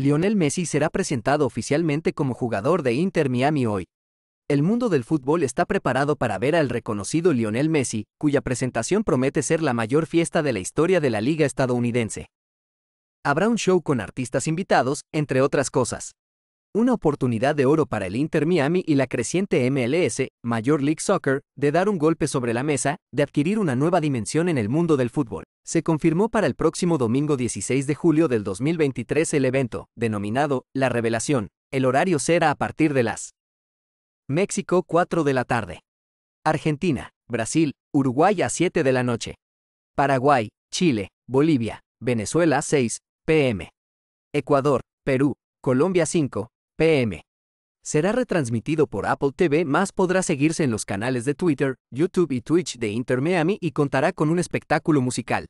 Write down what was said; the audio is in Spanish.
Lionel Messi será presentado oficialmente como jugador de Inter Miami hoy. El mundo del fútbol está preparado para ver al reconocido Lionel Messi, cuya presentación promete ser la mayor fiesta de la historia de la liga estadounidense. Habrá un show con artistas invitados, entre otras cosas. Una oportunidad de oro para el Inter Miami y la creciente MLS, Major League Soccer, de dar un golpe sobre la mesa, de adquirir una nueva dimensión en el mundo del fútbol. Se confirmó para el próximo domingo 16 de julio del 2023 el evento, denominado La Revelación. El horario será a partir de las México 4 de la tarde. Argentina, Brasil, Uruguay a 7 de la noche. Paraguay, Chile, Bolivia, Venezuela 6 pm. Ecuador, Perú, Colombia 5 pm. Será retransmitido por Apple TV, más podrá seguirse en los canales de Twitter, YouTube y Twitch de Inter y contará con un espectáculo musical,